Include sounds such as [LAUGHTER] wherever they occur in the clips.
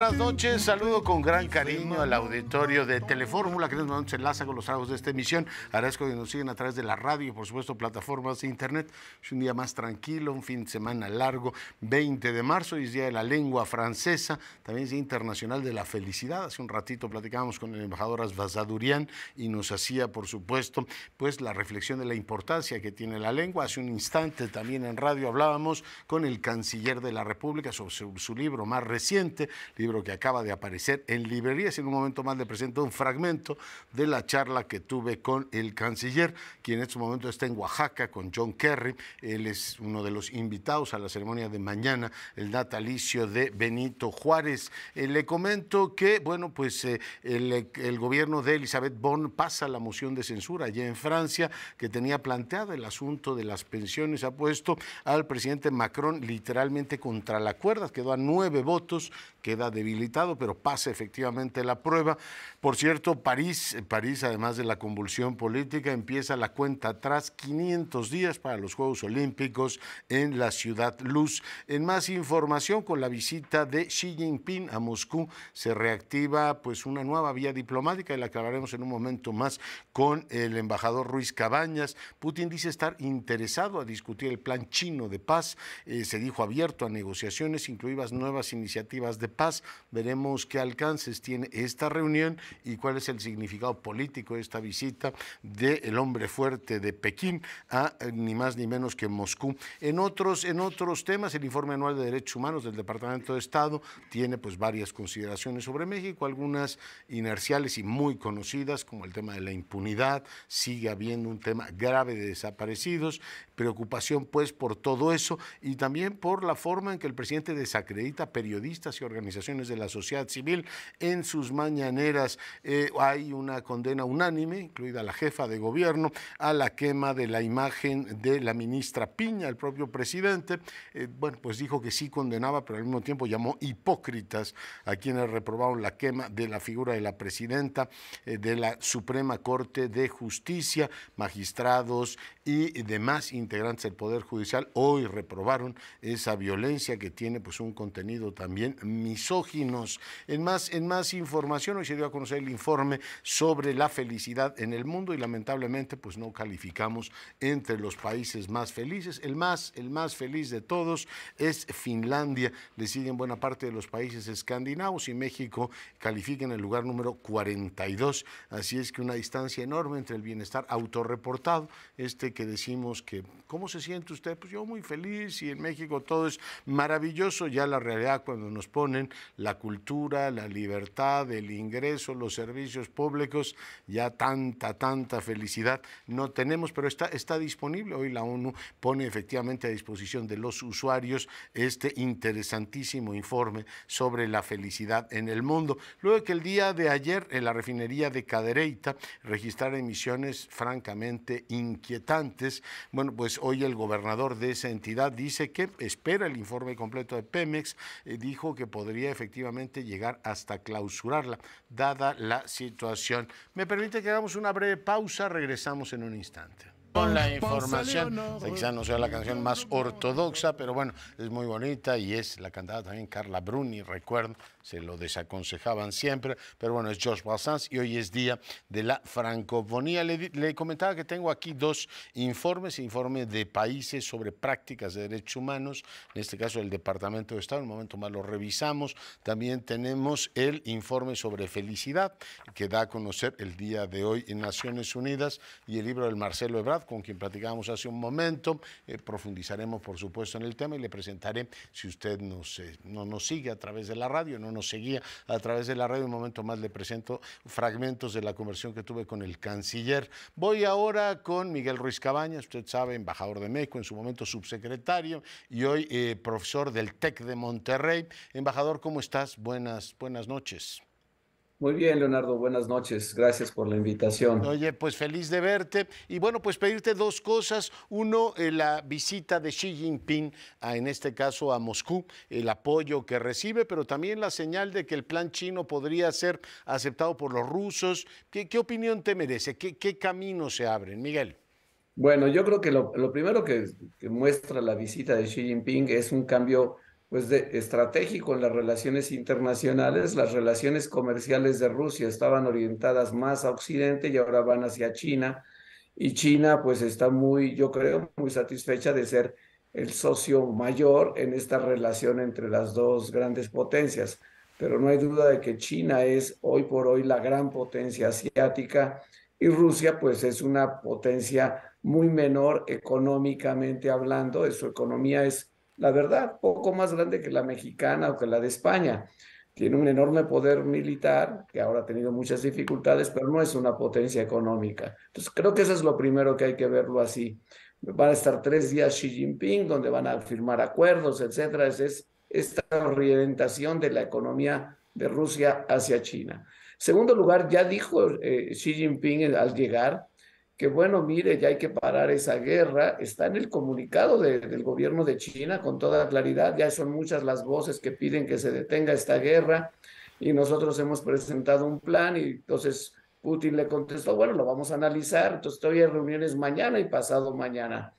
Buenas noches, saludo con gran cariño al auditorio de Telefórmula que nos enlaza con los trabajos de esta emisión. Agradezco que nos siguen a través de la radio y por supuesto plataformas de internet. Es un día más tranquilo, un fin de semana largo, 20 de marzo, es Día de la Lengua Francesa, también es Día Internacional de la Felicidad. Hace un ratito platicábamos con el embajador Asvazadurian y nos hacía por supuesto pues la reflexión de la importancia que tiene la lengua. Hace un instante también en radio hablábamos con el canciller de la República sobre su, libro más reciente, que acaba de aparecer en librerías. En un momento más le presento un fragmento de la charla que tuve con el canciller, quien en este momento está en Oaxaca con John Kerry. Él es uno de los invitados a la ceremonia de mañana, el natalicio de Benito Juárez. Eh, le comento que, bueno, pues eh, el, gobierno de Elizabeth Bonn pasa la moción de censura allí en Francia que tenía planteado el asunto de las pensiones. Ha puesto al presidente Macron literalmente contra la cuerda. Quedó a nueve votos, queda de debilitado, pero pasa efectivamente la prueba. Por cierto, París, eh, París, además de la convulsión política, empieza la cuenta atrás 500 días para los Juegos Olímpicos en la ciudad Luz. En más información, con la visita de Xi Jinping a Moscú, se reactiva pues una nueva vía diplomática y la acabaremos en un momento más con el embajador Ruiz Cabañas. Putin dice estar interesado a discutir el plan chino de paz. Eh, se dijo abierto a negociaciones, incluidas nuevas iniciativas de paz. Veremos qué alcances tiene esta reunión y cuál es el significado político de esta visita del hombre fuerte de Pekín a eh, ni más ni menos que Moscú. En otros, en otros temas, el informe anual de derechos humanos del Departamento de Estado tiene pues varias consideraciones sobre México, algunas inerciales y muy conocidas, como el tema de la impunidad, sigue habiendo un tema grave de desaparecidos, preocupación pues por todo eso y también por la forma en que el presidente desacredita periodistas y organizaciones de la sociedad civil. En sus mañaneras eh, hay una condena unánime, incluida la jefa de gobierno, a la quema de la imagen de la ministra Piña, el propio presidente. Eh, bueno, pues dijo que sí condenaba, pero al mismo tiempo llamó hipócritas a quienes reprobaron la quema de la figura de la presidenta eh, de la Suprema Corte de Justicia, magistrados, y demás integrantes del Poder Judicial hoy reprobaron esa violencia que tiene pues un contenido también misóginos. En más, en más información, hoy se dio a conocer el informe sobre la felicidad en el mundo y lamentablemente pues no calificamos entre los países más felices. El más, el más feliz de todos es Finlandia, le siguen buena parte de los países escandinavos y México califica en el lugar número 42. Así es que una distancia enorme entre el bienestar autorreportado, este que decimos que, ¿cómo se siente usted? Pues yo muy feliz y en México todo es maravilloso. Ya la realidad cuando nos ponen la cultura, la libertad, el ingreso, los servicios públicos, ya tanta, tanta felicidad no tenemos, pero está, está disponible. Hoy la ONU pone efectivamente a disposición de los usuarios este interesantísimo informe sobre la felicidad en el mundo. Luego que el día de ayer en la refinería de Cadereyta registrar emisiones francamente inquietantes, bueno, pues hoy el gobernador de esa entidad dice que espera el informe completo de Pemex, eh, dijo que podría efectivamente llegar hasta clausurarla, dada la situación. Me permite que hagamos una breve pausa, regresamos en un instante. Con la información, quizá no sea la canción más ortodoxa, pero bueno, es muy bonita y es la cantada también Carla Bruni, recuerdo, se lo desaconsejaban siempre, pero bueno, es George Balsanz y hoy es día de la francofonía. Le, comentaba que tengo aquí dos informes, informe de países sobre prácticas de derechos humanos, en este caso el Departamento de Estado, en un momento más lo revisamos, también tenemos el informe sobre felicidad que da a conocer el día de hoy en Naciones Unidas y el libro del Marcelo Ebrard con quien platicábamos hace un momento. Eh, profundizaremos, por supuesto, en el tema y le presentaré, si usted eh, no nos sigue a través de la radio, no nos seguía a través de la radio, un momento más le presento fragmentos de la conversión que tuve con el canciller. Voy ahora con Miguel Ruiz Cabañas, usted sabe, embajador de México, en su momento subsecretario y hoy eh, profesor del TEC de Monterrey. Embajador, ¿cómo estás? Buenas, buenas noches. Muy bien, Leonardo, buenas noches. Gracias por la invitación. Oye, pues feliz de verte. Y bueno, pues pedirte dos cosas. Uno, eh, la visita de Xi Jinping, a, en este caso a Moscú, el apoyo que recibe, pero también la señal de que el plan chino podría ser aceptado por los rusos. ¿Qué, opinión te merece? ¿Qué, ¿Qué caminos se abren, Miguel? Bueno, yo creo que lo, primero que muestra la visita de Xi Jinping es un cambio pues de, estratégico en las relaciones internacionales. Las relaciones comerciales de Rusia estaban orientadas más a Occidente y ahora van hacia China. Y China pues está muy, yo creo, muy satisfecha de ser el socio mayor en esta relación entre las dos grandes potencias. Pero no hay duda de que China es hoy por hoy la gran potencia asiática y Rusia pues es una potencia muy menor económicamente hablando. Su economía es la verdad, poco más grande que la mexicana o que la de España. Tiene un enorme poder militar, que ahora ha tenido muchas dificultades, pero no es una potencia económica. Entonces, creo que eso es lo primero que hay que verlo así. Van a estar tres días Xi Jinping, donde van a firmar acuerdos, etcétera. Es, es esta orientación de la economía de Rusia hacia China. Segundo lugar, ya dijo eh, Xi Jinping eh, al llegar que bueno, mire, ya hay que parar esa guerra, está en el comunicado del gobierno de China con toda claridad, ya son muchas las voces que piden que se detenga esta guerra y nosotros hemos presentado un plan y entonces Putin le contestó, bueno, lo vamos a analizar, entonces todavía hay reuniones mañana y pasado mañana.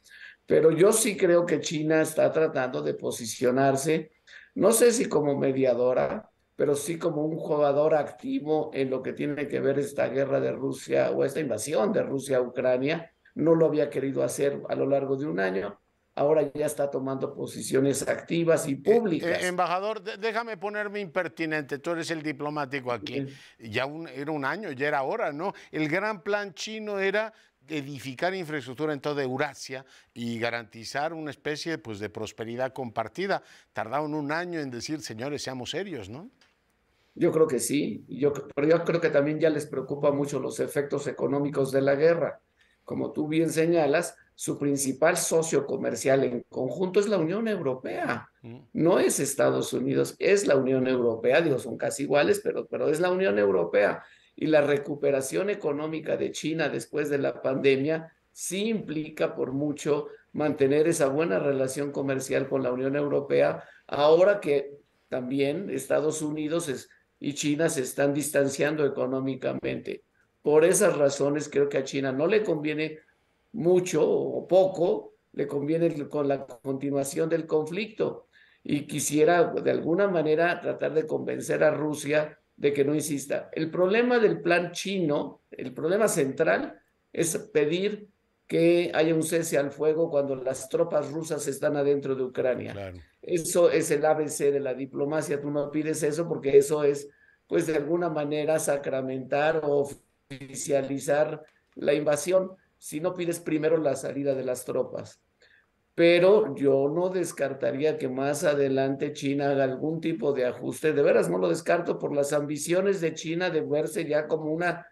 Pero yo sí creo que China está tratando de posicionarse, no sé si como mediadora, pero sí como un jugador activo en lo que tiene que ver esta guerra de Rusia o esta invasión de Rusia a Ucrania. No lo había querido hacer a lo largo de un año. Ahora ya está tomando posiciones activas y eh, públicas. Eh, embajador, déjame ponerme impertinente. Tú eres el diplomático aquí. Ya era un año, ya era hora, ¿no? El gran plan chino era edificar infraestructura en toda Eurasia y garantizar una especie pues, de prosperidad compartida. Tardaron un año en decir, señores, seamos serios, ¿no? Yo creo que sí, yo, pero yo creo que también ya les preocupa mucho los efectos económicos de la guerra. Como tú bien señalas, su principal socio comercial en conjunto es la Unión Europea, mm. no es Estados Unidos, es la Unión Europea, digo, son casi iguales, pero, pero es la Unión Europea. Y la recuperación económica de China después de la pandemia sí implica por mucho mantener esa buena relación comercial con la Unión Europea, ahora que también Estados Unidos es y China se están distanciando económicamente. Por esas razones creo que a China no le conviene mucho o poco, le conviene con la continuación del conflicto y quisiera de alguna manera tratar de convencer a Rusia de que no insista. El problema del plan chino, el problema central es pedir que haya un cese al fuego cuando las tropas rusas están adentro de Ucrania. Eso es el ABC de la diplomacia. Tú no pides eso porque eso es, pues, de alguna manera sacramentar o oficializar la invasión si no pides primero la salida de las tropas. Pero yo no descartaría que más adelante China haga algún tipo de ajuste. De veras, no lo descarto por las ambiciones de China de verse ya como una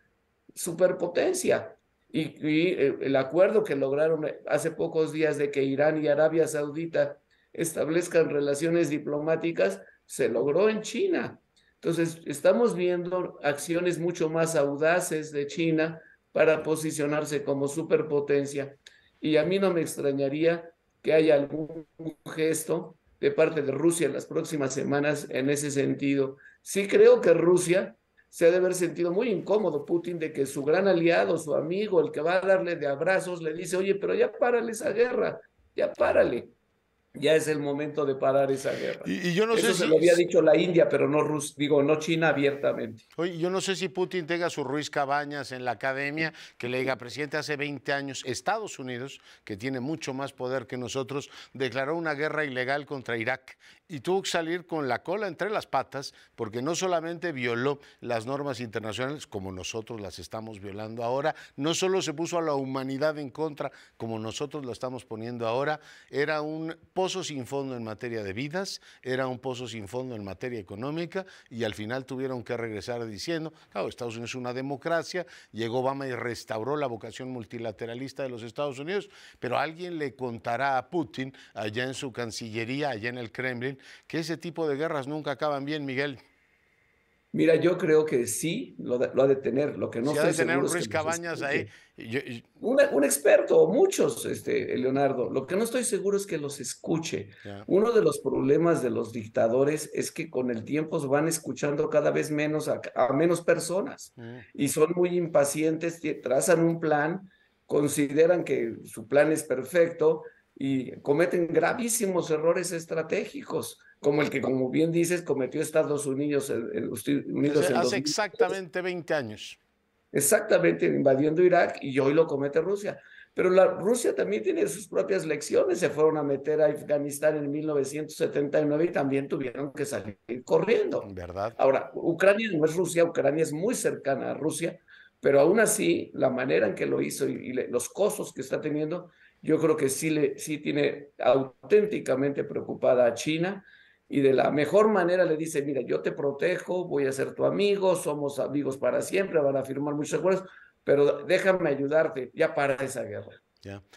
superpotencia y, eh, el acuerdo que lograron eh, hace pocos días de que Irán y Arabia Saudita establezcan relaciones diplomáticas se logró en China. Entonces, estamos viendo acciones mucho más audaces de China para posicionarse como superpotencia. Y a mí no me extrañaría que haya algún gesto de parte de Rusia en las próximas semanas en ese sentido. Sí creo que Rusia se ha de haber sentido muy incómodo Putin de que su gran aliado, su amigo, el que va a darle de abrazos, le dice, oye, pero ya párale esa guerra, ya párale. Ya es el momento de parar esa guerra. Y, yo no Eso sé se lo había dicho la India, pero no Rus... digo, no China abiertamente. Oye, yo no sé si Putin tenga su Ruiz Cabañas en la academia, que le diga, presidente, hace 20 años Estados Unidos, que tiene mucho más poder que nosotros, declaró una guerra ilegal contra Irak y tuvo que salir con la cola entre las patas porque no solamente violó las normas internacionales como nosotros las estamos violando ahora, no solo se puso a la humanidad en contra como nosotros lo estamos poniendo ahora, era un pozo sin fondo en materia de vidas, era un pozo sin fondo en materia económica y al final tuvieron que regresar diciendo, claro, Estados Unidos es una democracia, llegó Obama y restauró la vocación multilateralista de los Estados Unidos, pero alguien le contará a Putin allá en su cancillería, allá en el Kremlin, que ese tipo de guerras nunca acaban bien, Miguel. Mira, yo creo que sí lo, ha de tener, lo que no es que un experto, muchos, este, Leonardo. Lo que no estoy seguro es que los escuche. Uno de los problemas de los dictadores es que con el tiempo van escuchando cada vez menos a, menos personas mm. y son muy impacientes, trazan un plan, consideran que su plan es perfecto, y cometen gravísimos errores estratégicos, como el que, como bien dices, cometió Estados Unidos, en, hace, hace exactamente 20 años. Exactamente, invadiendo Irak y hoy lo comete Rusia. Pero la Rusia también tiene sus propias lecciones. Se fueron a meter a Afganistán en 1979 y también tuvieron que salir corriendo. ¿Verdad? Ahora, Ucrania no es Rusia, Ucrania es muy cercana a Rusia, pero aún así, la manera en que lo hizo y, y los costos que está teniendo yo creo que sí, le, sí tiene auténticamente preocupada a China y de la mejor manera le dice, mira, yo te protejo, voy a ser tu amigo, somos amigos para siempre, van a firmar muchos acuerdos, pero déjame ayudarte, ya para esa guerra.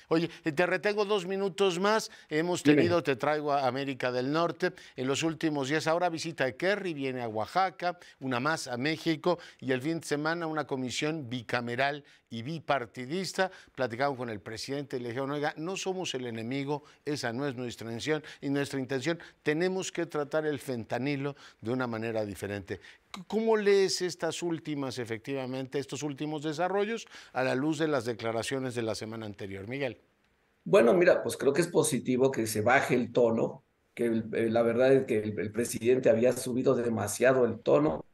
Oye, eh, te retengo dos minutos más. Hemos tenido, te traigo a América del Norte en los últimos días. Ahora visita a Kerry, viene a Oaxaca, una más a México y el fin de semana una comisión bicameral y bipartidista. platicamos con el presidente y le oiga, no somos el enemigo, esa no es nuestra intención y nuestra intención. Tenemos que tratar el fentanilo de una manera diferente. ¿Cómo lees estas últimas, efectivamente, estos últimos desarrollos a la luz de las declaraciones de la semana anterior? Miguel. Bueno, mira, pues creo que es positivo que se baje el tono, que eh, la verdad es que el, presidente había subido demasiado el tono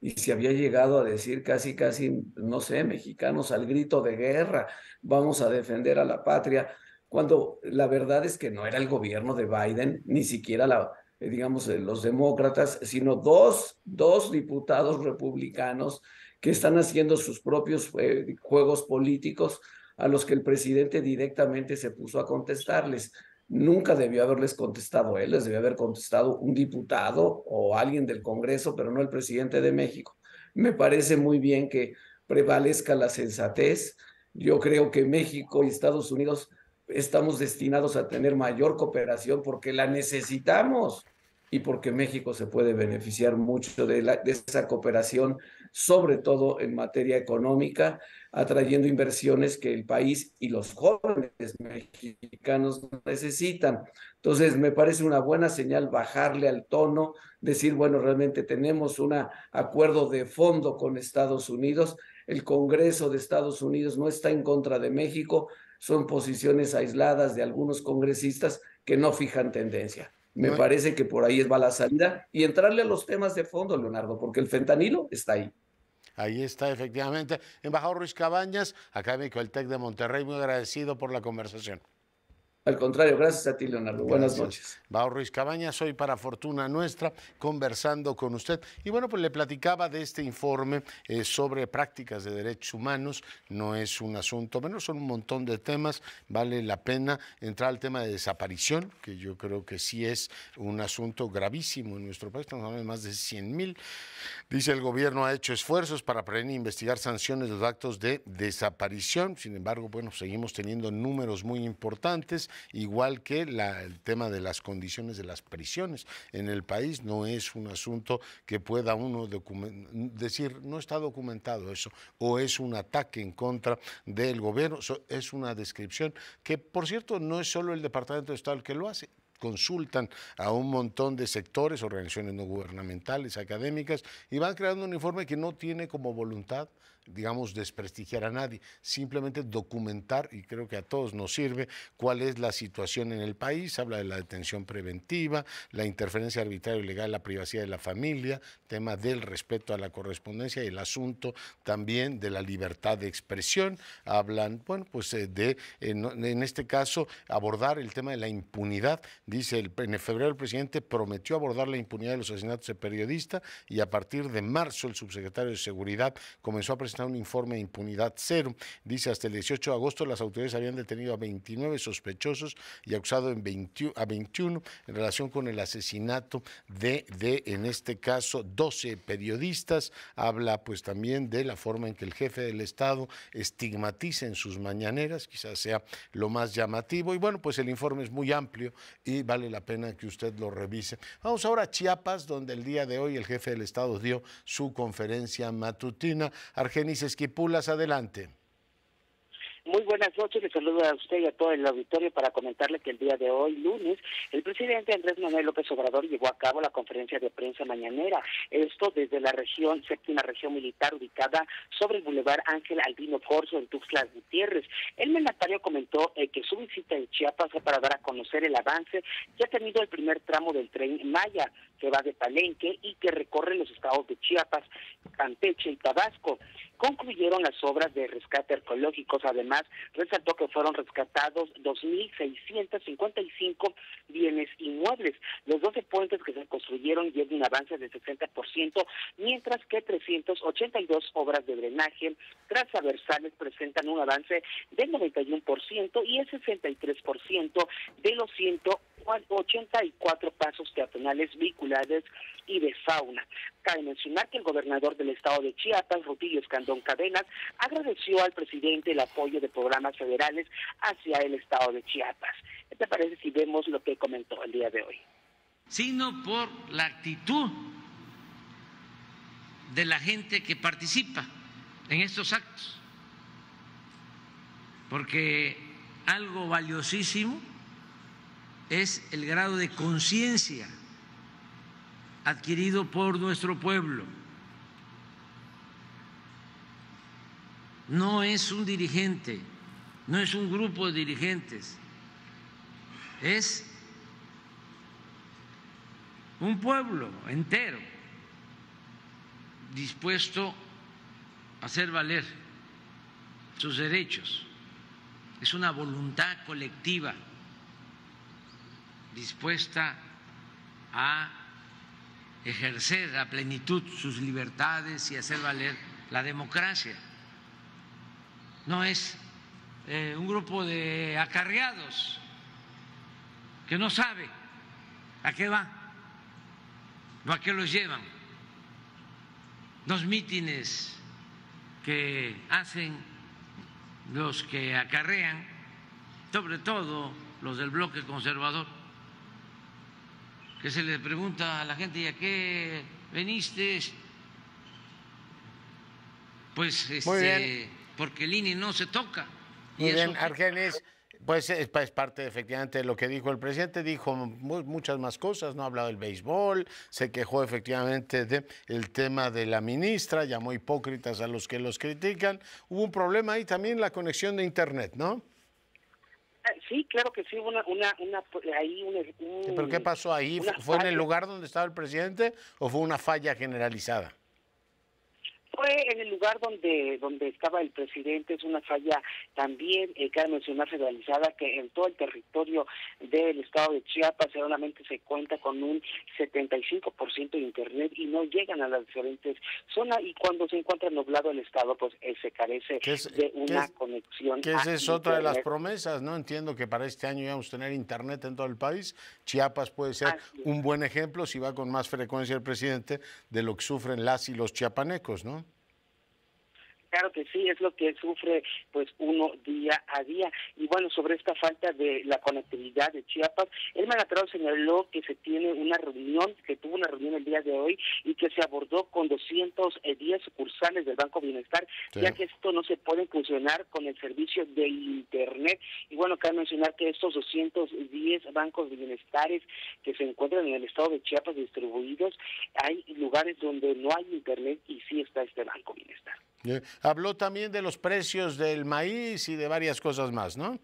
y se había llegado a decir casi, casi, no sé, mexicanos al grito de guerra, vamos a defender a la patria, cuando la verdad es que no era el gobierno de Biden, ni siquiera la, eh, digamos, los demócratas, sino dos, dos diputados republicanos que están haciendo sus propios eh, juegos políticos a los que el presidente directamente se puso a contestarles. Nunca debió haberles contestado él, les debió haber contestado un diputado o alguien del Congreso, pero no el presidente de México. Me parece muy bien que prevalezca la sensatez. Yo creo que México y Estados Unidos estamos destinados a tener mayor cooperación porque la necesitamos y porque México se puede beneficiar mucho de, esa cooperación, sobre todo en materia económica, atrayendo inversiones que el país y los jóvenes mexicanos necesitan. Entonces, me parece una buena señal bajarle al tono, decir, bueno, realmente tenemos un acuerdo de fondo con Estados Unidos. El Congreso de Estados Unidos no está en contra de México, son posiciones aisladas de algunos congresistas que no fijan tendencia. Me parece que por ahí va la salida y entrarle a los temas de fondo, Leonardo, porque el fentanilo está ahí. Ahí está, efectivamente. Embajador Ruiz Cabañas, académico del TEC de Monterrey, muy agradecido por la conversación. Al contrario, gracias a ti, Leonardo. Buenas noches. Bao Ruiz Cabañas, hoy para Fortuna Nuestra, conversando con usted. Y bueno, pues le platicaba de este informe eh, sobre prácticas de derechos humanos. No es un asunto menos son un montón de temas. Vale la pena entrar al tema de desaparición, que yo creo que sí es un asunto gravísimo en nuestro país. Estamos hablando de más de 100 mil. Dice el gobierno ha hecho esfuerzos para prevenir e investigar sanciones de los actos de desaparición. Sin embargo, bueno, seguimos teniendo números muy importantes igual que el tema de las condiciones de las prisiones en el país. No es un asunto que pueda uno decir, no está documentado eso, o es un ataque en contra del gobierno, es una descripción que, por cierto, no es solo el Departamento de Estado el que lo hace, consultan a un montón de sectores, organizaciones no gubernamentales, académicas, y van creando un informe que no tiene como voluntad digamos, desprestigiar a nadie, simplemente documentar, y creo que a todos nos sirve, cuál es la situación en el país, habla de la detención preventiva, la interferencia arbitraria y legal, la privacidad de la familia, tema del respeto a la correspondencia y el asunto también de la libertad de expresión, hablan, bueno, pues eh, de, eh, en este caso, abordar el tema de la impunidad, dice, el, en febrero el presidente prometió abordar la impunidad de los asesinatos de periodistas y a partir de marzo el subsecretario de Seguridad comenzó a presentar está un informe de impunidad cero. Dice, hasta el 18 de agosto las autoridades habían detenido a 29 sospechosos y acusado en a 21 en relación con el asesinato de, de, en este caso, 12 periodistas. Habla pues también de la forma en que el jefe del Estado estigmatiza en sus mañaneras, quizás sea lo más llamativo. Y bueno, pues el informe es muy amplio y vale la pena que usted lo revise. Vamos ahora a Chiapas, donde el día de hoy el jefe del Estado dio su conferencia matutina. Argelia Denis Esquipulas, adelante. Muy buenas noches, le saludo a usted y a todo el auditorio para comentarle que el día de hoy, lunes, el presidente Andrés Manuel López Obrador llevó a cabo la conferencia de prensa mañanera, esto desde la región, séptima región militar ubicada sobre el boulevard Ángel Albino forso en Tuxtla Gutiérrez. El mandatario comentó eh, que su visita en Chiapas fue para dar a conocer el avance que ha tenido el primer tramo del tren Maya, que va de Palenque y que recorre los estados de Chiapas, Campeche y Tabasco. Concluyeron las obras de rescate arqueológicos. Además, resaltó que fueron rescatados 2.655 bienes inmuebles. Los 12 puentes que se construyeron llevan un avance del 60%, mientras que 382 obras de drenaje transversales presentan un avance del 91% y el 63% de los 100 84 pasos peatonales vehiculares y de fauna. Cabe mencionar que el gobernador del estado de Chiapas, Rutilio Escandón Cadenas, agradeció al presidente el apoyo de programas federales hacia el estado de Chiapas. ¿Qué te parece si vemos lo que comentó el día de hoy? Sino por la actitud de la gente que participa en estos actos. Porque algo valiosísimo es el grado de conciencia adquirido por nuestro pueblo. No es un dirigente, no es un grupo de dirigentes, es un pueblo entero dispuesto a hacer valer sus derechos. Es una voluntad colectiva dispuesta a ejercer a plenitud sus libertades y hacer valer la democracia. No es eh, un grupo de acarreados que no sabe a qué va o a qué los llevan. Los mítines que hacen los que acarrean, sobre todo los del bloque conservador que se le pregunta a la gente, ya a qué veniste? Pues este, porque el INE no se toca. Muy bien, Argenis, pues es, pues, parte efectivamente de lo que dijo el presidente, dijo muchas más cosas, no ha hablado del béisbol, se quejó efectivamente del tema de la ministra, llamó hipócritas a los que los critican. Hubo un problema ahí también, la conexión de Internet, ¿no? Eh, sí, claro que sí, una, una, eh, ahí un, ¿Pero qué pasó ahí? ¿Fue en el lugar donde estaba el presidente o fue una falla generalizada? fue en el lugar donde donde estaba el presidente, es una falla también, que eh, cabe mencionar, federalizada, que en todo el territorio del estado de Chiapas solamente se cuenta con un 75% de internet y no llegan a las diferentes zonas y cuando se encuentra nublado el estado, pues eh, se carece de una conexión. Que esa es otra de las promesas, ¿no? Entiendo que para este año vamos a tener internet en todo el país. Chiapas puede ser un buen ejemplo si va con más frecuencia el presidente de lo que sufren las y los chiapanecos, ¿no? Claro que sí, es lo que sufre pues uno día a día. Y bueno, sobre esta falta de la conectividad de Chiapas, el Malatrao señaló que se tiene una reunión, que tuvo una reunión el día de hoy y que se abordó con 210 sucursales del Banco Bienestar, ya que esto no se puede funcionar con el servicio de Internet. Y bueno, cabe mencionar que estos 210 bancos bienestares que se encuentran en el estado de Chiapas distribuidos, hay lugares donde no hay Internet y sí está este Banco Bienestar. Habló también de los precios del maíz y de varias cosas más, ¿no?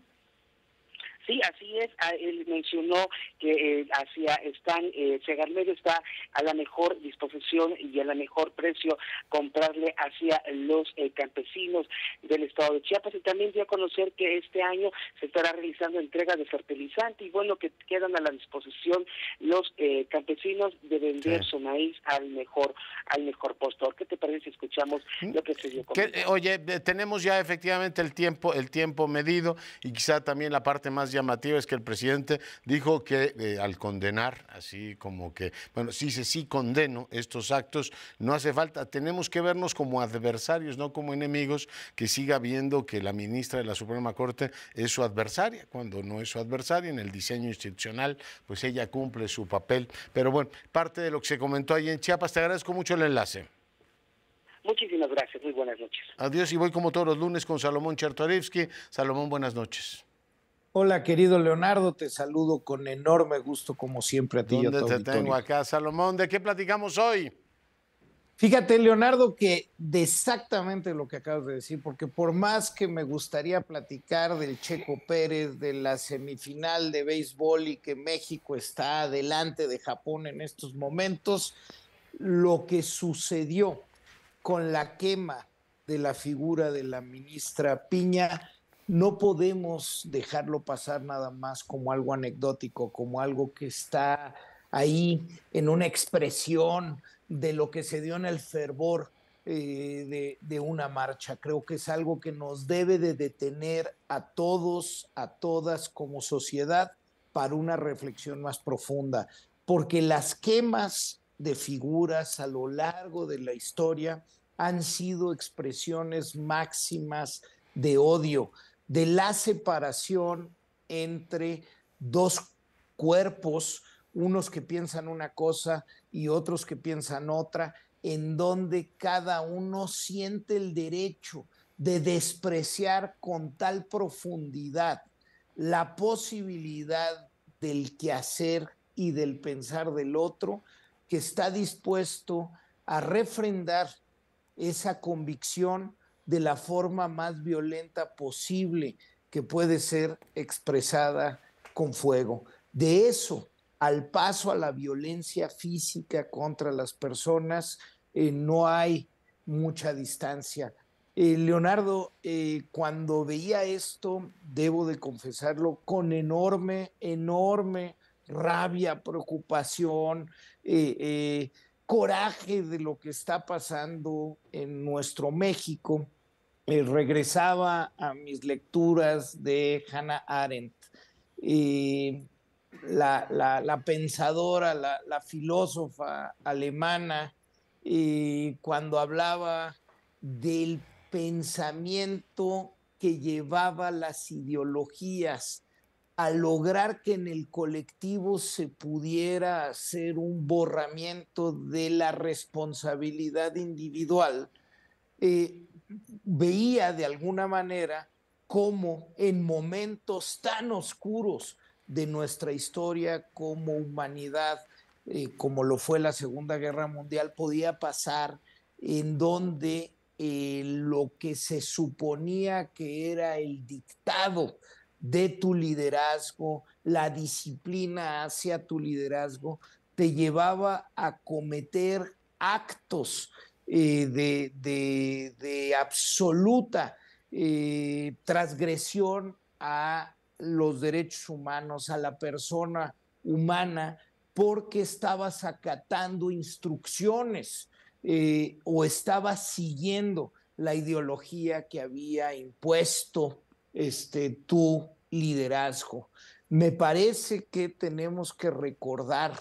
Sí, así es. Ah, él mencionó que eh, hacia están, eh, está a la mejor disposición y a la mejor precio comprarle hacia los eh, campesinos del estado de Chiapas y también dio a conocer que este año se estará realizando entrega de fertilizante y bueno, que quedan a la disposición los eh, campesinos de vender su maíz al mejor al mejor postor. ¿Qué te parece si escuchamos mm. lo que se dio? Oye, tenemos ya efectivamente el tiempo el tiempo medido y quizá también la parte más ya llamativa es que el presidente dijo que eh, al condenar, así como que, bueno, sí, se sí condeno estos actos, no hace falta, tenemos que vernos como adversarios, no como enemigos, que siga viendo que la ministra de la Suprema Corte es su adversaria, cuando no es su adversaria, en el diseño institucional, pues ella cumple su papel. Pero bueno, parte de lo que se comentó ahí en Chiapas, te agradezco mucho el enlace. Muchísimas gracias, muy buenas noches. Adiós y voy como todos los lunes con Salomón Chertorivsky. Salomón, buenas noches. Hola, querido Leonardo, te saludo con enorme gusto, como siempre, a ti. ¿Dónde te tengo acá, Salomón? ¿De qué platicamos hoy? Fíjate, Leonardo, que de exactamente lo que acabas de decir, porque por más que me gustaría platicar del Checo Pérez, de la semifinal de béisbol y que México está adelante de Japón en estos momentos, lo que sucedió con la quema de la figura de la ministra Piña no podemos dejarlo pasar nada más como algo anecdótico, como algo que está ahí en una expresión de lo que se dio en el fervor eh, de, una marcha. Creo que es algo que nos debe de detener a todos, a todas como sociedad para una reflexión más profunda, porque las quemas de figuras a lo largo de la historia han sido expresiones máximas de odio, de la separación entre dos cuerpos, unos que piensan una cosa y otros que piensan otra, en donde cada uno siente el derecho de despreciar con tal profundidad la posibilidad del quehacer y del pensar del otro, que está dispuesto a refrendar esa convicción de la forma más violenta posible que puede ser expresada con fuego. De eso, al paso a la violencia física contra las personas, eh, no hay mucha distancia. Eh, Leonardo, eh, cuando veía esto, debo de confesarlo, con enorme, enorme rabia, preocupación, coraje de lo que está pasando en nuestro México, me eh, regresaba a mis lecturas de Hannah Arendt, la, pensadora, la, filósofa alemana, cuando hablaba del pensamiento que llevaba las ideologías a lograr que en el colectivo se pudiera hacer un borramiento de la responsabilidad individual, eh, veía de alguna manera cómo en momentos tan oscuros de nuestra historia como humanidad, eh, como lo fue la Segunda Guerra Mundial, podía pasar en donde eh, lo que se suponía que era el dictado de tu liderazgo, la disciplina hacia tu liderazgo, te llevaba a cometer actos eh, de, de, absoluta eh, transgresión a los derechos humanos, a la persona humana, porque estabas acatando instrucciones eh, o estabas siguiendo la ideología que había impuesto este, tu liderazgo. Me parece que tenemos que recordar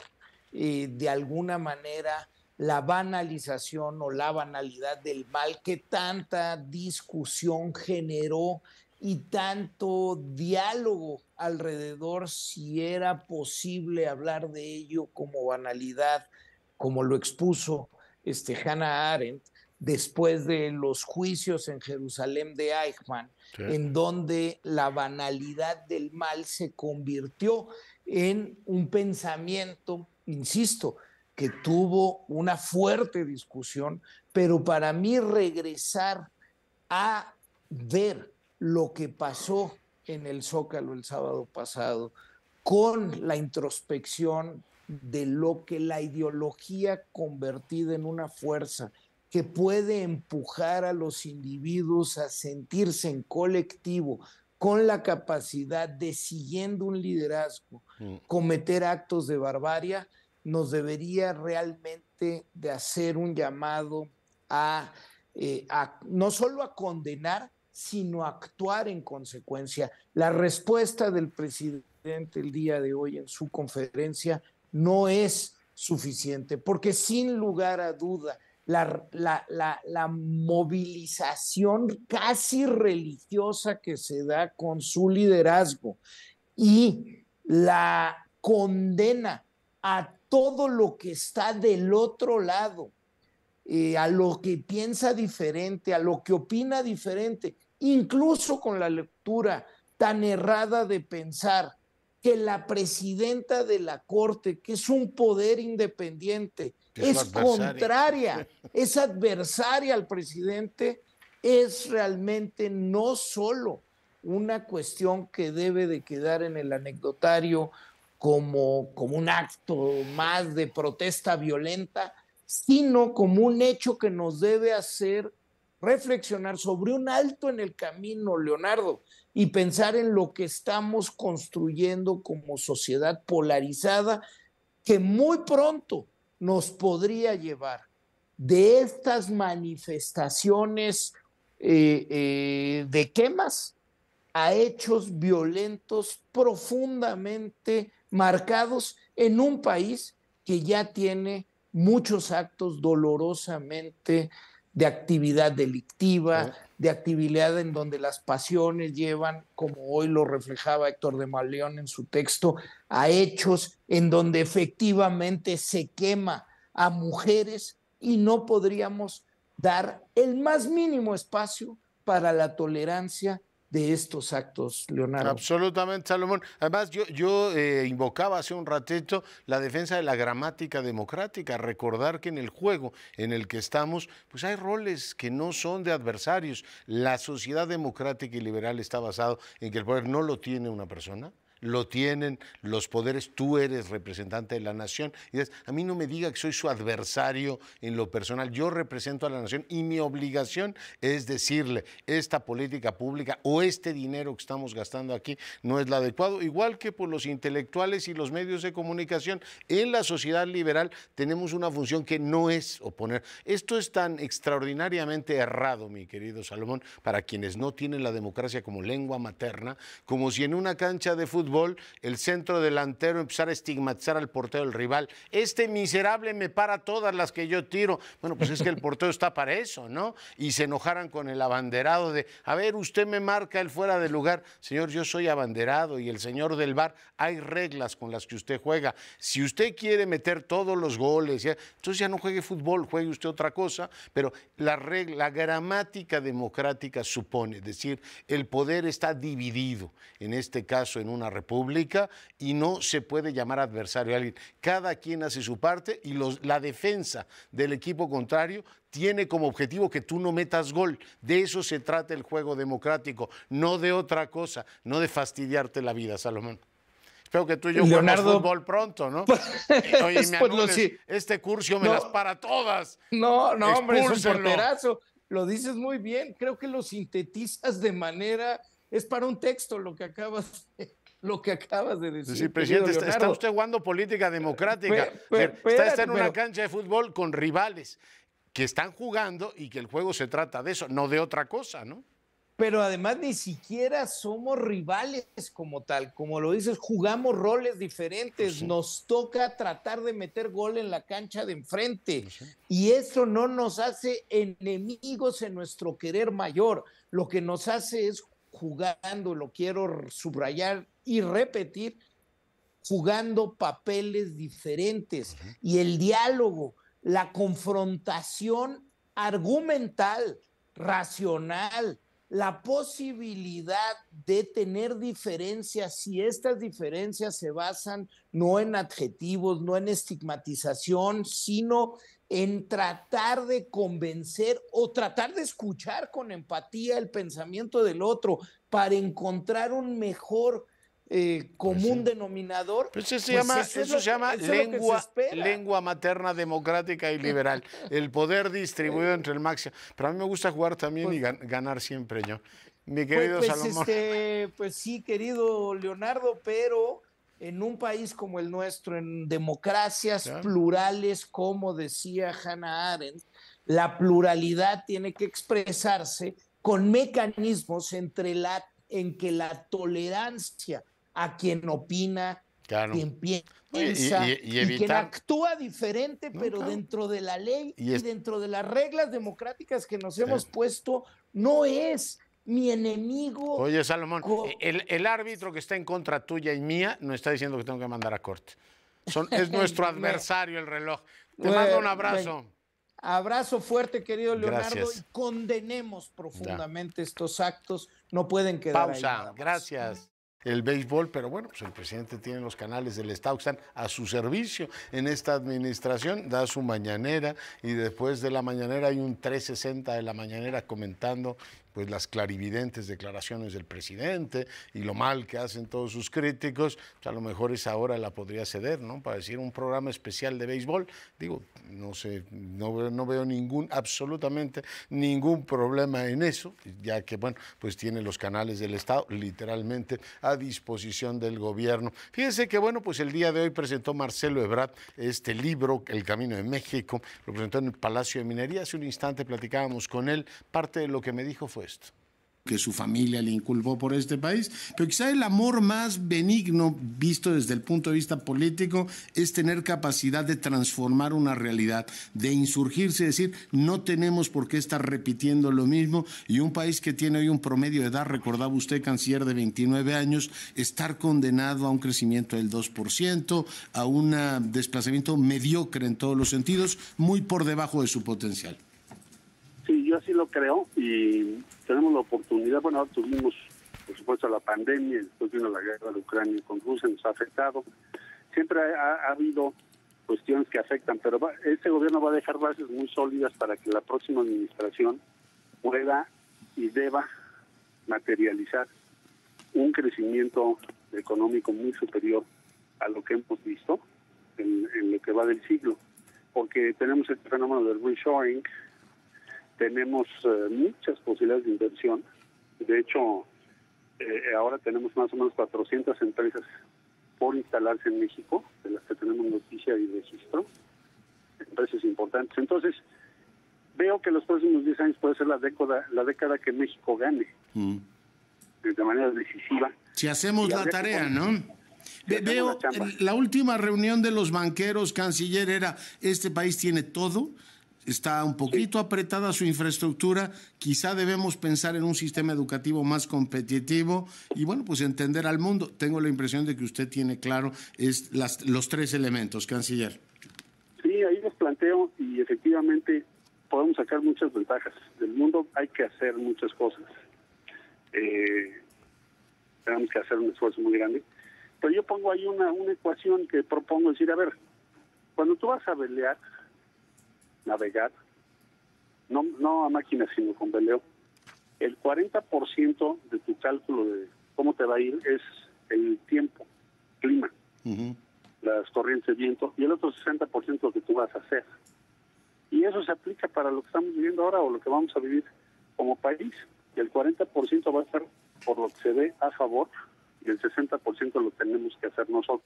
de alguna manera la banalización o la banalidad del mal que tanta discusión generó y tanto diálogo alrededor si era posible hablar de ello como banalidad, como lo expuso este Hannah Arendt después de los juicios en Jerusalén de Eichmann, en donde la banalidad del mal se convirtió en un pensamiento, insisto, que tuvo una fuerte discusión, pero para mí regresar a ver lo que pasó en el Zócalo el sábado pasado con la introspección de lo que la ideología convertida en una fuerza que puede empujar a los individuos a sentirse en colectivo, con la capacidad de, siguiendo un liderazgo, mm. cometer actos de barbarie, nos debería realmente de hacer un llamado eh, a, no solo a condenar, sino a actuar en consecuencia. La respuesta del presidente el día de hoy en su conferencia no es suficiente, porque sin lugar a duda, la, la, movilización casi religiosa que se da con su liderazgo y la condena a todo lo que está del otro lado, eh, a lo que piensa diferente, a lo que opina diferente, incluso con la lectura tan errada de pensar que la presidenta de la Corte, que es un poder independiente, es, es contraria, [LAUGHS] es adversaria al presidente, es realmente no solo una cuestión que debe de quedar en el anecdotario como, un acto más de protesta violenta, sino como un hecho que nos debe hacer reflexionar sobre un alto en el camino, Leonardo, y pensar en lo que estamos construyendo como sociedad polarizada que muy pronto nos podría llevar de estas manifestaciones eh, eh, de quemas a hechos violentos profundamente marcados en un país que ya tiene muchos actos dolorosamente de actividad delictiva, de actividad en donde las pasiones llevan, como hoy lo reflejaba Héctor de Maleón en su texto, a hechos en donde efectivamente se quema a mujeres y no podríamos dar el más mínimo espacio para la tolerancia de estos actos, Leonardo. Absolutamente, Salomón. Además, yo, eh, invocaba hace un ratito la defensa de la gramática democrática, recordar que en el juego en el que estamos, pues hay roles que no son de adversarios. La sociedad democrática y liberal está basada en que el poder no lo tiene una persona, lo tienen los poderes, tú eres representante de la nación. Y dices, a mí no me diga que soy su adversario en lo personal, yo represento a la nación y mi obligación es decirle, esta política pública o este dinero que estamos gastando aquí no es la adecuado, igual que por los intelectuales y los medios de comunicación. En la sociedad liberal tenemos una función que no es oponer. Esto es tan extraordinariamente errado, mi querido Salomón, para quienes no tienen la democracia como lengua materna, como si en una cancha de fútbol el centro delantero, empezar a estigmatizar al portero del rival. Este miserable me para todas las que yo tiro. Bueno, pues es que el [LAUGHS] portero está para eso, ¿no? Y se enojaran con el abanderado de, a ver, usted me marca el fuera de lugar. Señor, yo soy abanderado y el señor del bar, hay reglas con las que usted juega. Si usted quiere meter todos los goles, entonces ya no juegue fútbol, juegue usted otra cosa, pero la regla, gramática democrática supone, es decir, el poder está dividido, en este caso en una pública y no se puede llamar adversario a alguien. Cada quien hace su parte y la defensa del equipo contrario tiene como objetivo que tú no metas gol. De eso se trata el juego democrático, no de otra cosa, no de fastidiarte la vida, Salomón. Espero que tú y yo Leonardo... juguemos fútbol pronto, ¿no? Pues, [LAUGHS] me pues este curso me las para todas. No, no, hombre, es un porterazo. Lo dices muy bien. Creo que lo sintetizas de manera... Es para un texto lo que acabas de lo que acabas de decir. Sí, presidente, está, usted jugando política democrática. está, en una cancha de fútbol con rivales que están jugando y que el juego se trata de eso, no de otra cosa, ¿no? Pero además ni siquiera somos rivales como tal, como lo dices, jugamos roles diferentes, nos toca tratar de meter gol en la cancha de enfrente y eso no nos hace enemigos en nuestro querer mayor, lo que nos hace es jugando, lo quiero subrayar y repetir, jugando papeles diferentes y el diálogo, la confrontación argumental, racional, la posibilidad de tener diferencias si estas diferencias se basan no en adjetivos, no en estigmatización, sino en tratar de convencer o tratar de escuchar con empatía el pensamiento del otro para encontrar un mejor eh, pues común denominador. eso pues se pues llama, eso, se llama lengua, lengua materna democrática y liberal. [LAUGHS] el poder distribuido entre el máximo. Pero a mí me gusta jugar también y ganar siempre yo. Mi querido pues, este, pues sí, querido Leonardo, pero en un país como el nuestro, en democracias plurales, como decía Hannah Arendt, la pluralidad tiene que expresarse con mecanismos entre la, en que la tolerancia a quien opina, quien piensa y, quien actúa diferente, pero dentro de la ley y, dentro de las reglas democráticas que nos hemos puesto, no es mi enemigo. Oye, Salomón, e-, el, árbitro que está en contra tuya y mía no está diciendo que tengo que mandar a corte. [LAUGHS] es nuestro adversario el reloj. Te mando un abrazo. Abrazo fuerte, querido Leonardo, y condenemos profundamente estos actos. No pueden quedar Pausa. Gracias. El béisbol, pero bueno, pues el presidente tiene los canales del Estado que están a su servicio en esta administración, da su mañanera y después de la mañanera hay un 360 de la mañanera comentando pues, las clarividentes declaraciones del presidente y lo mal que hacen todos sus críticos, pues, a lo mejor esa hora la podría ceder, ¿no? Para decir un programa especial de béisbol, digo, no sé, no, no veo ningún, absolutamente ningún problema en eso, ya que, bueno, pues tiene los canales del Estado literalmente a disposición del gobierno. Fíjense que, bueno, pues el día de hoy presentó Marcelo Ebrard este libro, El Camino de México, lo presentó en el Palacio de Minería, hace un instante platicábamos con él, parte de lo que me dijo fue que su familia le inculpó por este país, pero quizá el amor más benigno, visto desde el punto de vista político, es tener capacidad de transformar una realidad, de insurgirse, decir, no tenemos por qué estar repitiendo lo mismo, y un país que tiene hoy un promedio de edad, recordaba usted, canciller de 29 años, estar condenado a un crecimiento del 2%, a un desplazamiento mediocre en todos los sentidos, muy por debajo de su potencial. Sí, yo así lo creo, y tenemos la oportunidad, bueno, ahora tuvimos, por supuesto, la pandemia, después vino la guerra de Ucrania con Rusia, nos ha afectado. Siempre ha, habido cuestiones que afectan, pero este gobierno va a dejar bases muy sólidas para que la próxima administración pueda y deba materializar un crecimiento económico muy superior a lo que hemos visto en, en lo que va del siglo, porque tenemos el este fenómeno del reshoring, tenemos eh, muchas posibilidades de inversión. De hecho, eh, ahora tenemos más o menos 400 empresas por instalarse en México, de las que tenemos noticia y registro, empresas importantes. Entonces, veo que los próximos 10 años puede ser la década, la década que México gane mm. eh, de manera decisiva. Si hacemos la tarea, ¿no? la última reunión de los banqueros, canciller, era, este país tiene todo, está un poquito apretada su infraestructura, quizá debemos pensar en un sistema educativo más competitivo y bueno, pues entender al mundo. Tengo la impresión de que usted tiene claro es las, los tres elementos, canciller. Sí, ahí los planteo y efectivamente podemos sacar muchas ventajas. Del mundo hay que hacer muchas cosas. Eh, tenemos que hacer un esfuerzo muy grande. Pero yo pongo ahí una, una ecuación que propongo decir, a ver, cuando tú vas a pelear, navegar, no, no a máquina, sino con veleo, el 40% de tu cálculo de cómo te va a ir es el tiempo, clima, las corrientes de viento, y el otro 60% lo que tú vas a hacer. Y eso se aplica para lo que estamos viviendo ahora o lo que vamos a vivir como país. Y El 40% va a ser por lo que se ve a favor y el 60% lo tenemos que hacer nosotros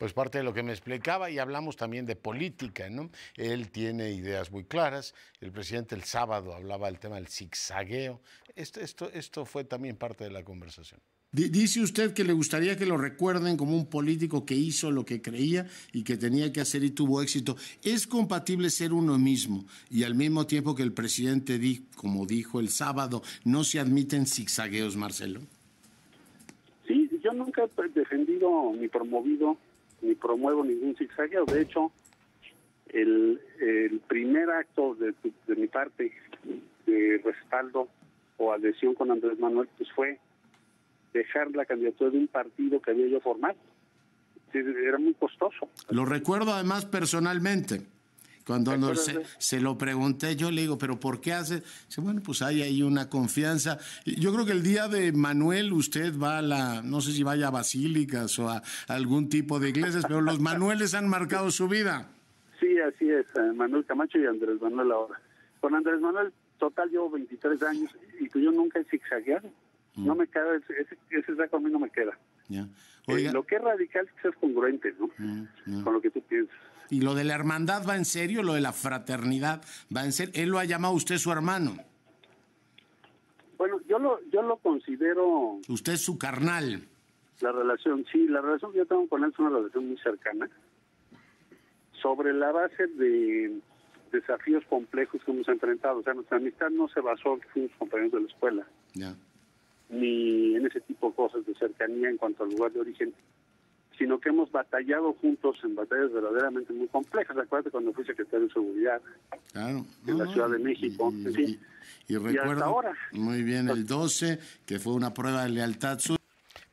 pues parte de lo que me explicaba y hablamos también de política, ¿no? Él tiene ideas muy claras, el presidente el sábado hablaba del tema del zigzagueo, esto, esto, esto fue también parte de la conversación. Dice usted que le gustaría que lo recuerden como un político que hizo lo que creía y que tenía que hacer y tuvo éxito. ¿Es compatible ser uno mismo y al mismo tiempo que el presidente, di, como dijo el sábado, no se admiten zigzagueos, Marcelo? Sí, yo nunca he defendido ni promovido ni promuevo ningún zigzagueo. De hecho, el, primer acto de, mi parte de respaldo o adhesión con Andrés Manuel pues fue dejar la candidatura de un partido que había yo formado. Era muy costoso. Lo recuerdo además personalmente. Cuando se, lo pregunté, yo le digo, ¿pero por qué hace? Dice, bueno, pues hay ahí una confianza. Yo creo que el día de Manuel usted va a la, no sé si vaya a basílicas o a, algún tipo de iglesias, pero los Manueles han marcado su vida. Sí, así es, eh, Manuel Camacho y Andrés Manuel ahora. Con Andrés Manuel, total, llevo 23 años y tú yo nunca he zigzagueado. Mm. No me queda, ese, ese a mí no me queda. Eh, lo que es radical es que congruente, ¿no? Mm, Con lo que tú piensas. Y lo de la hermandad va en serio, lo de la fraternidad va en serio. Él lo ha llamado usted su hermano. Bueno, yo lo, yo lo considero. Usted es su carnal. La relación, sí, la relación que yo tengo con él es una relación muy cercana. Sobre la base de desafíos complejos que hemos enfrentado. O sea, nuestra amistad no se basó en que compañeros de la escuela. Ya. Ni en ese tipo de cosas de cercanía en cuanto al lugar de origen sino que hemos batallado juntos en batallas verdaderamente muy complejas. Acuérdate cuando fui secretario de Seguridad en la Ciudad de México. Y, y, recuerdo muy bien el 12, que fue una prueba de lealtad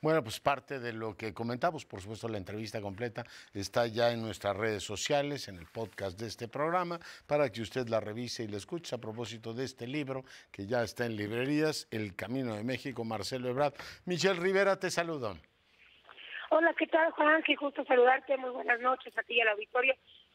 Bueno, pues parte de lo que comentamos, por supuesto, la entrevista completa está ya en nuestras redes sociales, en el podcast de este programa, para que usted la revise y la escuche a propósito de este libro que ya está en librerías, El Camino de México, Marcelo Ebrard. Michelle Rivera, te saludo. Hola, ¿qué tal, Juan? Qué gusto saludarte. Muy buenas noches a la y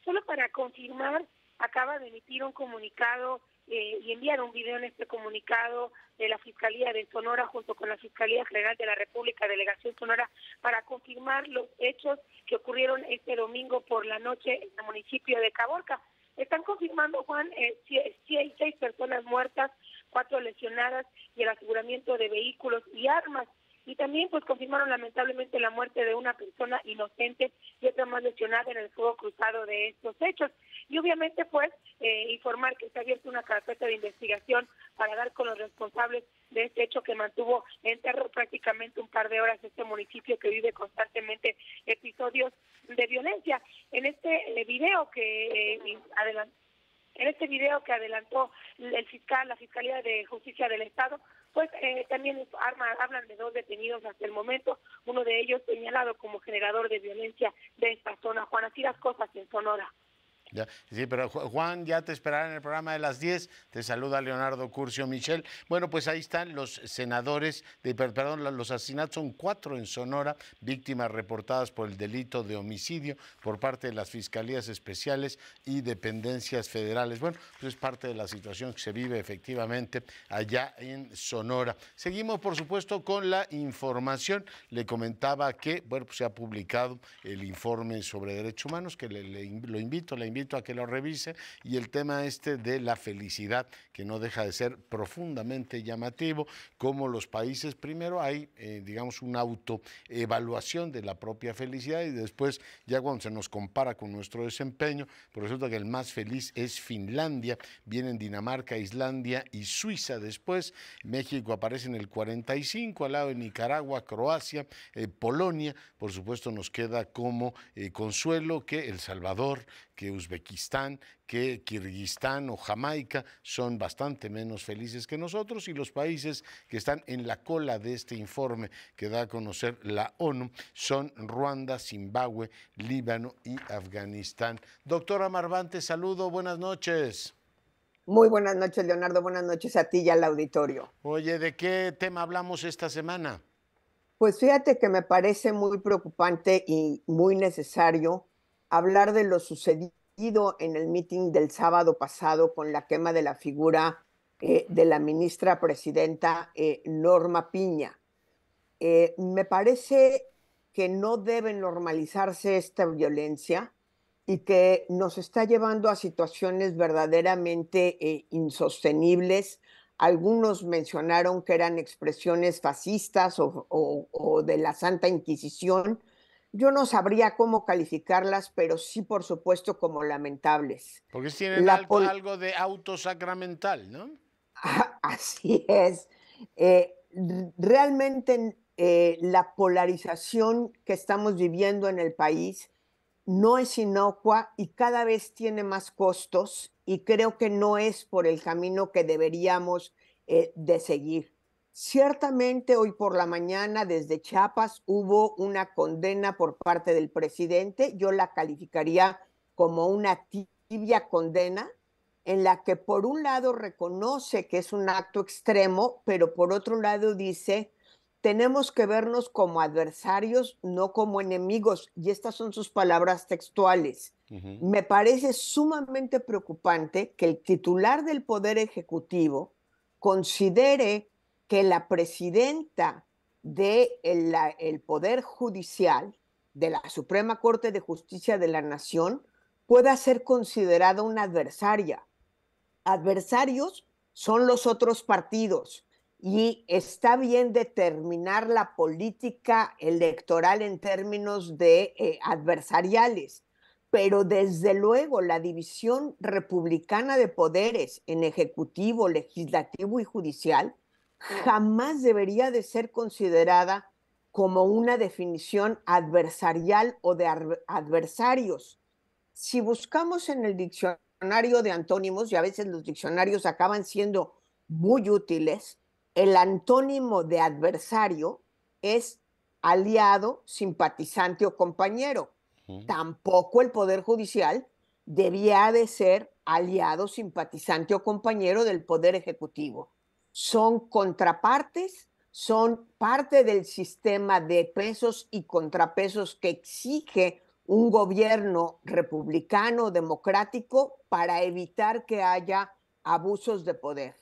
Solo para confirmar, acaba de emitir un comunicado eh, y enviar un video en este comunicado de la Fiscalía de Sonora junto con la Fiscalía General de la República, Delegación Sonora, para confirmar los hechos que ocurrieron este domingo por la noche en el municipio de Caborca. Están confirmando, Juan, eh, seis personas muertas, cuatro lesionadas y el aseguramiento de vehículos y armas y también pues confirmaron lamentablemente la muerte de una persona inocente y otra más lesionada en el fuego cruzado de estos hechos. Y obviamente pues eh, informar que se ha abierto una carpeta de investigación para dar con los responsables de este hecho que mantuvo en terror prácticamente un par de horas este municipio que vive constantemente episodios de violencia. En este eh, video que eh, en este video que adelantó el fiscal, la Fiscalía de Justicia del Estado, pues eh, también arma, hablan de dos detenidos hasta el momento, uno de ellos señalado como generador de violencia de esta zona. Juan, así las cosas en Sonora sí, pero Juan, ya te esperará en el programa de las 10. Te saluda Leonardo Curcio Michel. Bueno, pues ahí están los senadores, de, perdón, los asesinatos son cuatro en Sonora, víctimas reportadas por el delito de homicidio por parte de las fiscalías especiales y dependencias federales. Bueno, pues es parte de la situación que se vive efectivamente allá en Sonora. Seguimos, por supuesto, con la información. Le comentaba que, bueno, pues se ha publicado el informe sobre derechos humanos, que le, lo invito, la invito a que lo revise, y el tema este de la felicidad, que no deja de ser profundamente llamativo, como los países primero hay, eh, digamos, una autoevaluación de la propia felicidad y después ya cuando se nos compara con nuestro desempeño, por pues resulta que el más feliz es Finlandia, vienen Dinamarca, Islandia y Suiza después, México aparece en el 45, al lado de Nicaragua, Croacia, eh, Polonia, por supuesto nos queda como eh, consuelo que El Salvador, que Uzbekistán, que Kirguistán o Jamaica son bastante menos felices que nosotros y los países que están en la cola de este informe que da a conocer la ONU son Ruanda, Zimbabue, Líbano y Afganistán. Doctora Marvante, saludo, buenas noches. Muy buenas noches, Leonardo. Buenas noches a ti y al auditorio. Oye, ¿de qué tema hablamos esta semana? Pues fíjate que me parece muy preocupante y muy necesario hablar de lo sucedido ido en el meeting del sábado pasado con la quema de la figura eh, de la ministra presidenta eh, Norma Piña. Eh, me parece que no debe normalizarse esta violencia y que nos está llevando a situaciones verdaderamente insostenibles. Algunos mencionaron que eran expresiones fascistas o, o de la Santa Inquisición, yo no sabría cómo calificarlas, pero sí, por supuesto, como lamentables. Porque tienen algo, de autosacramental, ¿no? Así es. Eh, realmente eh, la polarización que estamos viviendo en el país no es inocua y cada vez tiene más costos y creo que no es por el camino que deberíamos eh, de seguir. Ciertamente hoy por la mañana desde Chiapas hubo una condena por parte del presidente, yo la calificaría como una tibia condena en la que por un lado reconoce que es un acto extremo, pero por otro lado dice, tenemos que vernos como adversarios, no como enemigos, y estas son sus palabras textuales. Me parece sumamente preocupante que el titular del Poder Ejecutivo considere que la presidenta del de el Poder Judicial, de la Suprema Corte de Justicia de la Nación, pueda ser considerada una adversaria. Adversarios son los otros partidos y está bien determinar la política electoral en términos de eh, adversariales, pero desde luego la división republicana de poderes en ejecutivo, legislativo y judicial jamás debería de ser considerada como una definición adversarial o de adversarios. Si buscamos en el diccionario de antónimos, y a veces los diccionarios acaban siendo muy útiles, el antónimo de adversario es aliado, simpatizante o compañero. Tampoco el Poder Judicial debía de ser aliado, simpatizante o compañero del Poder Ejecutivo son contrapartes, son parte del sistema de pesos y contrapesos que exige un gobierno republicano, democrático, para evitar que haya abusos de poder.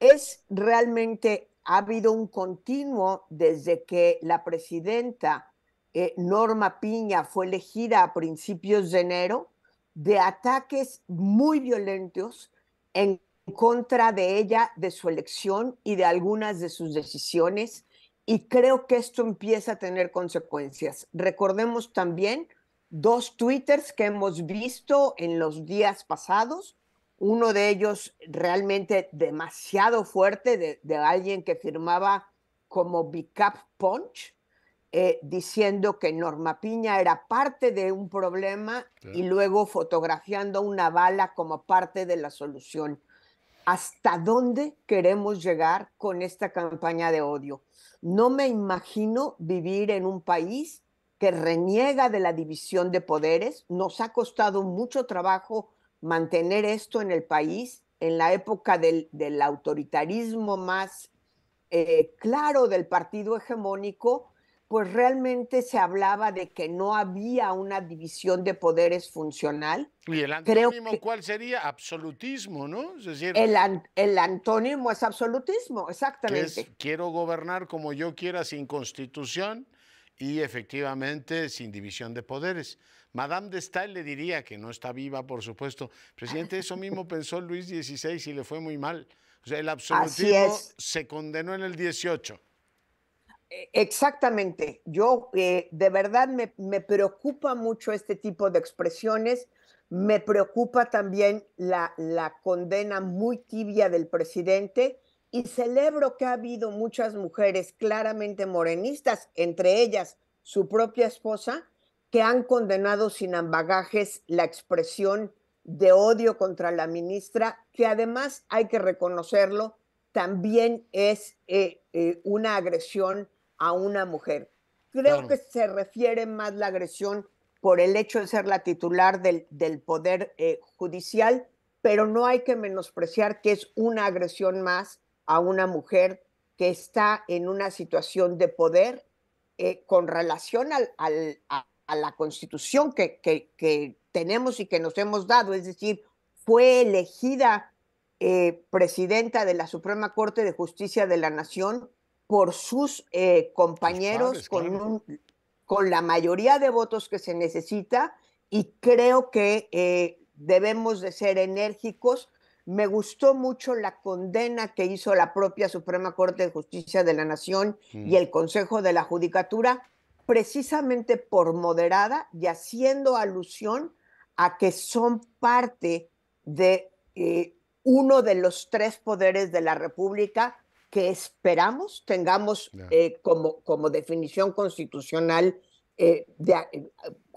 Es realmente, ha habido un continuo desde que la presidenta eh, Norma Piña fue elegida a principios de enero de ataques muy violentos en contra de ella, de su elección y de algunas de sus decisiones. Y creo que esto empieza a tener consecuencias. Recordemos también dos twitters que hemos visto en los días pasados. Uno de ellos realmente demasiado fuerte, de, alguien que firmaba como Bicap Punch, eh, diciendo que Norma Piña era parte de un problema y luego fotografiando una bala como parte de la solución hasta dónde queremos llegar con esta campaña de odio. No me imagino vivir en un país que reniega de la división de poderes. Nos ha costado mucho trabajo mantener esto en el país en la época del, autoritarismo más eh, claro del partido hegemónico pues realmente se hablaba de que no había una división de poderes funcional. Y el antónimo, ¿cuál sería? Absolutismo, ¿no? Es decir, el, antónimo es absolutismo, exactamente. quiero gobernar como yo quiera, sin constitución y efectivamente sin división de poderes. Madame de Stael le diría que no está viva, por supuesto. Presidente, eso mismo [LAUGHS] pensó Luis XVI y le fue muy mal. el absolutismo se condenó en el 18 eh, eh, exactamente. Yo eh, de verdad me, preocupa mucho este tipo de expresiones. Me preocupa también la, la, condena muy tibia del presidente y celebro que ha habido muchas mujeres claramente morenistas, entre ellas su propia esposa, que han condenado sin ambagajes la expresión de odio contra la ministra, que además hay que reconocerlo, también es una agresión a una mujer. Creo que se refiere más la agresión por el hecho de ser la titular del, del poder eh, judicial, pero no hay que menospreciar que es una agresión más a una mujer que está en una situación de poder eh, con relación al, al, a, la constitución que, que, tenemos y que nos hemos dado. Es decir, fue elegida eh, presidenta de la Suprema Corte de Justicia de la Nación por sus eh, compañeros con, con la mayoría de votos que se necesita y creo que eh, debemos de ser enérgicos. Me gustó mucho la condena que hizo la propia Suprema Corte de Justicia de la Nación y mm. el Consejo de la Judicatura, precisamente por moderada y haciendo alusión a que son parte de eh, uno de los tres poderes de la República que esperamos tengamos eh, como, como definición constitucional eh, de, eh,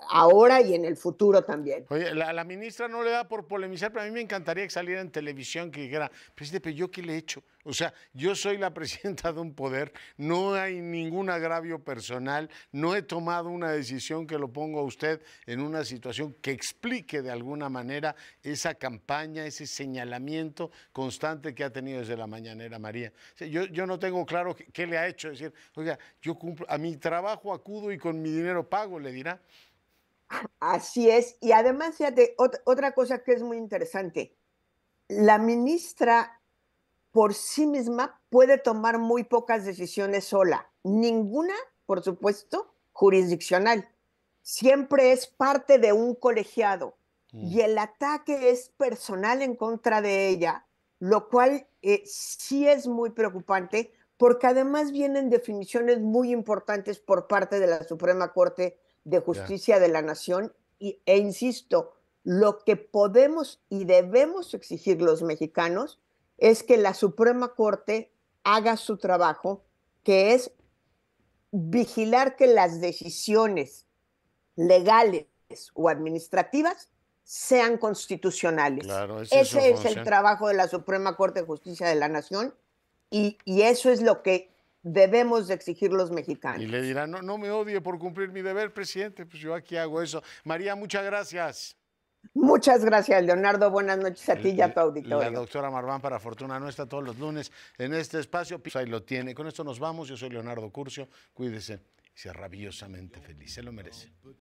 ahora y en el futuro también. Oye, la, la, ministra no le da por polemizar, pero a mí me encantaría que saliera en televisión que dijera, presidente, pero yo qué le he hecho. O sea, yo soy la [LAUGHS] presidenta de un poder, no hay ningún agravio personal, no he tomado una decisión que lo ponga a usted en una situación que explique de alguna manera esa campaña, ese señalamiento constante que ha tenido desde la mañanera María. yo, yo, no tengo claro qué, le ha hecho, es decir, oiga, yo cumplo, a mi trabajo acudo y con mi dinero pago, le dirá. Así es. Y además, fíjate, otra cosa que es muy interesante. La ministra por sí misma puede tomar muy pocas decisiones sola. Ninguna, por supuesto, jurisdiccional. Siempre es parte de un colegiado. Mm. Y el ataque es personal en contra de ella, lo cual eh, sí es muy preocupante porque además vienen definiciones muy importantes por parte de la Suprema Corte de justicia de la nación y, e insisto, lo que podemos y debemos exigir los mexicanos es que la Suprema Corte haga su trabajo, que es vigilar que las decisiones legales o administrativas sean constitucionales. ese es, el trabajo de la Suprema Corte de Justicia de la Nación y, y eso es lo que debemos exigir los mexicanos. Y le dirán, no, no me odie por cumplir mi deber, presidente, pues yo aquí hago eso. María, muchas gracias. Muchas gracias, Leonardo. Buenas noches a ti y a tu auditorio. La doctora Marván para Fortuna Nuestra todos los lunes en este espacio. Pues ahí lo tiene. Con esto nos vamos. Yo soy Leonardo Curcio. Cuídese y sea rabiosamente feliz. Se lo merece.